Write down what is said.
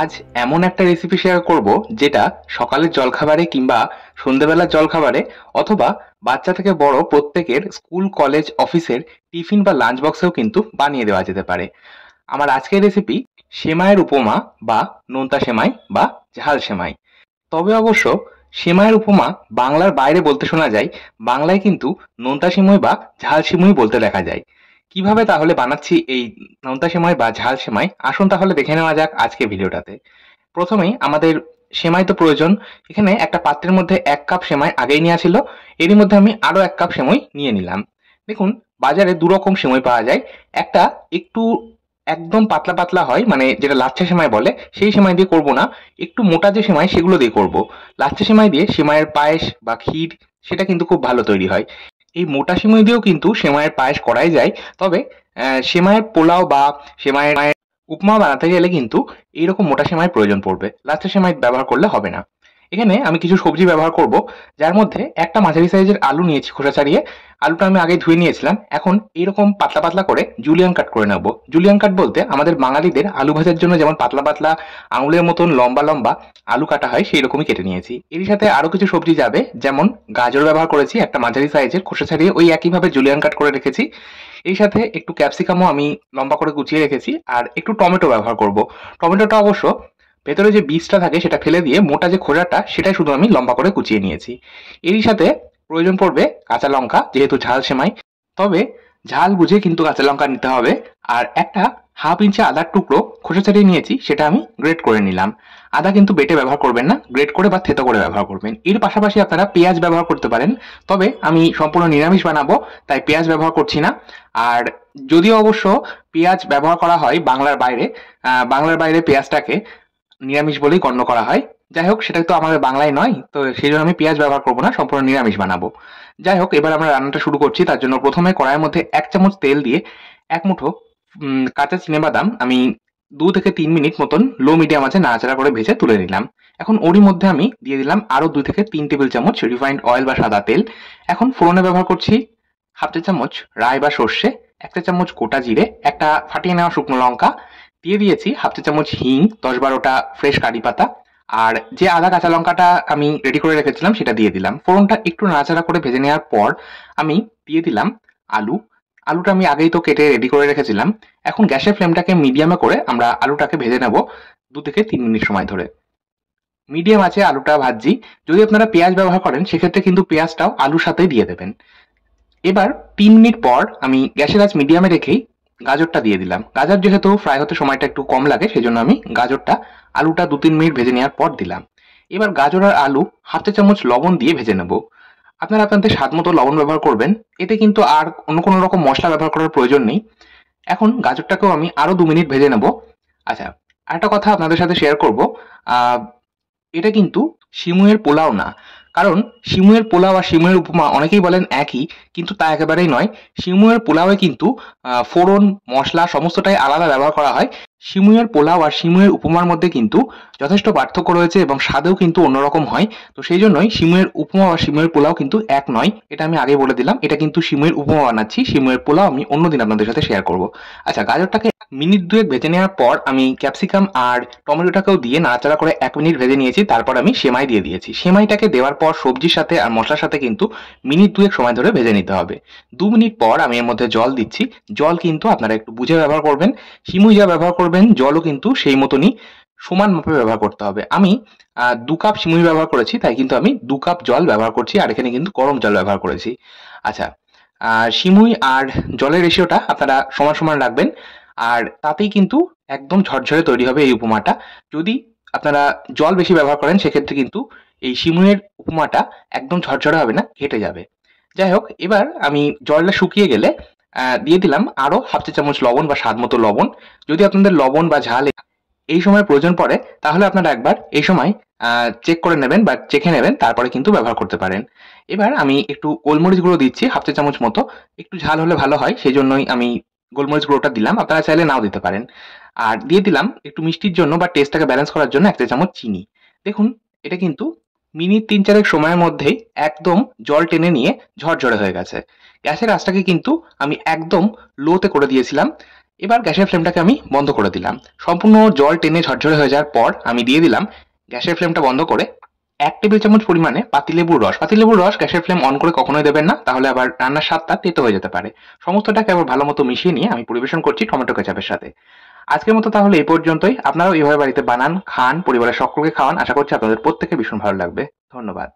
আজ এমন একটা রেসিপি শেয়ার করব যেটা সকালের জলখাবারে কিংবা সন্ধ্যেবেলার জলখাবারে অথবা বাচ্চা থেকে বড় প্রত্যেকের স্কুল কলেজ অফিসের টিফিন বা লাঞ্চ বক্সেও কিন্তু বানিয়ে দেওয়া যেতে পারে আমার আজকের রেসিপি সেমাইয়ের উপমা বা নোনতা সেমাই বা ঝাল সেমাই তবে অবশ্য সেমাইয়ের উপমা বাংলার বাইরে বলতে শোনা যায় বাংলায় কিন্তু নোনতা সিময় বা ঝাল সিমুই বলতে দেখা যায় কিভাবে তাহলে বানাচ্ছি এই নোনতা সেমাই বা ঝাল সেমাই আসুন তাহলে দেখে নেওয়া যাক আজকে ভিডিওটাতে প্রথমেই আমাদের সেমাই তো প্রয়োজন এখানে একটা পাত্রের মধ্যে এক কাপ সেমাই আগেই নেওয়া ছিল এরই মধ্যে আমি আরও এক কাপ সেমাই নিয়ে নিলাম দেখুন বাজারে দু রকম সেমাই পাওয়া যায় একটা একটু একদম পাতলা পাতলা হয় মানে যেটা লাচ্ছা সেমাই বলে সেই সেমাই দিয়ে করব না একটু মোটা যে সেমাই সেগুলো দিয়ে করব লাচ্ছা সেমাই দিয়ে সেমাইয়ের পায়েস বা ক্ষীর সেটা কিন্তু খুব ভালো তৈরি হয় এই মোটা সিমুই দিয়েও কিন্তু সেমাইয়ের পায়েস করাই যায় তবে সেমাইয়ের পোলাও বা সেমাইয়ের উপমা বানাতে গেলে কিন্তু এইরকম মোটা সেমাইয়ের প্রয়োজন পড়বে লাচ্ছা সেমাই ব্যবহার করলে হবে না এখানে আমি কিছু সবজি ব্যবহার করব যার মধ্যে একটা মাঝারি সাইজের আলু নিয়েছি খোসা ছাড়িয়ে আলুটা আমি আগে ধুয়ে নিয়েছিলাম এখন এরকম পাতলা পাতলা করে জুলিয়ান কাট করে নেব জুলিয়ান কাট বলতে আমাদের বাঙালিদের আলু ভাজার জন্য যেমন পাতলা পাতলা আঙুলের মতন লম্বা লম্বা আলু কাটা হয় সেই রকমই কেটে নিয়েছি এর সাথে আরও কিছু সবজি যাবে যেমন গাজর ব্যবহার করেছি একটা মাঝারি সাইজের খোসা ছাড়িয়ে ওই একইভাবে জুলিয়ান কাট করে রেখেছি এর সাথে একটু ক্যাপসিকামও আমি লম্বা করে কুচিয়ে রেখেছি আর একটু টমেটো ব্যবহার করব টমেটোটা অবশ্য ভেতরে যে বীজটা থাকে সেটা ফেলে দিয়ে মোটা যে খোলাটা সেটাই শুধু আমি লম্বা করে কুচিয়ে নিয়েছি এরই সাথে প্রয়োজন পড়বে কাঁচা লঙ্কা যেহেতু ঝাল সেমাই তবে ঝাল বুঝে কিন্তু কাঁচা লঙ্কা নিতে হবে আর একটা হাফ ইঞ্চি আদার টুকরো খোসা ছাড়িয়ে নিয়েছি সেটা আমি গ্রেড করে নিলাম আদা কিন্তু বেটে ব্যবহার করবেন না গ্রেড করে বা থেতো করে ব্যবহার করবেন এর পাশাপাশি আপনারা পেঁয়াজ ব্যবহার করতে পারেন তবে আমি সম্পূর্ণ নিরামিষ বানাবো তাই পেঁয়াজ ব্যবহার করছি না আর যদিও অবশ্য পেঁয়াজ ব্যবহার করা হয় বাংলার বাইরে বাংলার বাইরে পেঁয়াজটাকে নিরামিষ বলেই গণ্য করা হয় যাই হোক সেটা তো আমাদের বাংলায় নয় তো সেই জন্য আমি পেঁয়াজ ব্যবহার করবো না সম্পূর্ণ নিরামিষ বানাবো যাই হোক এবার আমরা রান্নাটা শুরু করছি তার জন্য প্রথমে কড়াইয়ের মধ্যে এক চামচ তেল দিয়ে এক মুঠো কাঁচা চিনে বাদাম আমি দু থেকে তিন মিনিট মতন লো মিডিয়াম আছে নাড়াচাড়া করে ভেজে তুলে নিলাম এখন ওরই মধ্যে আমি দিয়ে দিলাম আরও দুই থেকে তিন টেবিল চামচ রিফাইন্ড অয়েল বা সাদা তেল এখন ফোড়নে ব্যবহার করছি হাফ চামচ রায় বা সর্ষে একটা চামচ গোটা জিরে একটা ফাটিয়ে নেওয়া শুকনো লঙ্কা দিয়ে দিয়েছি হাফ চা চামচ হিং দশ বারোটা ফ্রেশ কারি পাতা আর যে আদা কাঁচা লঙ্কাটা আমি রেডি করে রেখেছিলাম সেটা দিয়ে দিলাম ফোড়নটা একটু নাড়াচাড়া করে ভেজে নেওয়ার পর আমি দিয়ে দিলাম আলু আলুটা আমি আগেই তো কেটে রেডি করে রেখেছিলাম এখন গ্যাসের ফ্লেমটাকে মিডিয়ামে করে আমরা আলুটাকে ভেজে নেব দু থেকে তিন মিনিট সময় ধরে মিডিয়াম আছে আলুটা ভাজি যদি আপনারা পেঁয়াজ ব্যবহার করেন সেক্ষেত্রে কিন্তু পেঁয়াজটাও আলুর সাথেই দিয়ে দেবেন এবার তিন মিনিট পর আমি গ্যাসের আজ মিডিয়ামে রেখেই গাজরটা দিয়ে দিলাম গাজর যেহেতু ফ্রাই হতে সময়টা একটু কম লাগে সেজন্য আমি গাজরটা আলুটা দু তিন মিনিট ভেজে নেওয়ার পর দিলাম এবার গাজর আর আলু হাফ চা চামচ লবণ দিয়ে ভেজে নেব আপনারা আপনাদের স্বাদ মতো লবণ ব্যবহার করবেন এতে কিন্তু আর অন্য কোনো রকম মশলা ব্যবহার করার প্রয়োজন নেই এখন গাজরটাকেও আমি আরও দু মিনিট ভেজে নেব আচ্ছা আরেকটা কথা আপনাদের সাথে শেয়ার করব এটা কিন্তু শিমুয়ের পোলাও না কারণ শিমুয়ের পোলাও আর শিমুয়ের উপমা অনেকেই বলেন একই কিন্তু তা একেবারেই নয় শিমুয়ের পোলাওয়ে কিন্তু ফোড়ন মশলা সমস্তটাই আলাদা ব্যবহার করা হয় সিমুয়ের পোলাও আর সিমুয়ের উপমার মধ্যে কিন্তু যথেষ্ট পার্থক্য রয়েছে এবং স্বাদেও কিন্তু অন্যরকম হয় তো সেই জন্যই সিমুয়ের উপমা বা সিমুয়ের পোলাও কিন্তু এক নয় এটা আমি আগে বলে দিলাম এটা কিন্তু সিমুয়ের উপমা বানাচ্ছি সিমুয়ের পোলাও আমি অন্যদিন আপনাদের সাথে শেয়ার করব আচ্ছা গাজরটাকে মিনিট দুয়েক ভেজে নেওয়ার পর আমি ক্যাপসিকাম আর টমেটোটাকেও দিয়ে নাড়াচাড়া করে এক মিনিট ভেজে নিয়েছি তারপর আমি সেমাই দিয়ে দিয়েছি সেমাইটাকে দেওয়ার পর সবজির সাথে আর মশলার সাথে কিন্তু মিনিট দুয়েক সময় ধরে ভেজে নিতে হবে দু মিনিট পর আমি এর মধ্যে জল দিচ্ছি জল কিন্তু আপনারা একটু বুঝে ব্যবহার করবেন সিমুই যা ব্যবহার করবেন করবেন জলও কিন্তু সেই মতনই সমান মাপে ব্যবহার করতে হবে আমি দু কাপ সিমুই ব্যবহার করেছি তাই কিন্তু আমি দু কাপ জল ব্যবহার করছি আর এখানে কিন্তু গরম জল ব্যবহার করেছি আচ্ছা আর সিমুই আর জলের রেশিওটা আপনারা সমান সমান রাখবেন আর তাতেই কিন্তু একদম ঝরঝরে তৈরি হবে এই উপমাটা যদি আপনারা জল বেশি ব্যবহার করেন সেক্ষেত্রে কিন্তু এই সিমুইয়ের উপমাটা একদম ঝরঝরে হবে না ঘেটে যাবে যাই হোক এবার আমি জলটা শুকিয়ে গেলে দিয়ে দিলাম আরও হাফ চা চামচ লবণ বা স্বাদ মতো লবণ যদি আপনাদের লবণ বা ঝাল এই সময় প্রয়োজন পড়ে তাহলে আপনারা একবার এই সময় চেক করে নেবেন বা চেখে নেবেন তারপরে কিন্তু ব্যবহার করতে পারেন এবার আমি একটু গোলমরিচ গুঁড়ো দিচ্ছি হাফ চা চামচ মতো একটু ঝাল হলে ভালো হয় সেই জন্যই আমি গোলমরিচ গুঁড়োটা দিলাম আপনারা চাইলে নাও দিতে পারেন আর দিয়ে দিলাম একটু মিষ্টির জন্য বা টেস্টটাকে ব্যালেন্স করার জন্য এক চা চামচ চিনি দেখুন এটা কিন্তু মিনিট তিন চারেক সময়ের মধ্যেই একদম জল টেনে নিয়ে ঝরঝরে হয়ে গেছে গ্যাসের আঁচটাকে কিন্তু আমি একদম লোতে করে দিয়েছিলাম এবার গ্যাসের ফ্লেমটাকে আমি বন্ধ করে দিলাম সম্পূর্ণ জল টেনে ঝরঝরে হয়ে যাওয়ার পর আমি দিয়ে দিলাম গ্যাসের ফ্লেমটা বন্ধ করে এক টেবিল চামচ পরিমাণে পাতিলেবুর রস পাতিলেবুর রস গ্যাসের ফ্লেম অন করে কখনোই দেবেন না তাহলে আবার রান্নার স্বাদটা তেতো হয়ে যেতে পারে সমস্তটাকে আবার ভালো মতো মিশিয়ে নিয়ে আমি পরিবেশন করছি টমেটো কেচাপের সাথে আজকের মতো তাহলে এই পর্যন্তই আপনারাও এভাবে বাড়িতে বানান খান পরিবারের সকলকে খাওয়ান আশা করছি আপনাদের প্রত্যেকে ভীষণ ভালো লাগবে ধন্যবাদ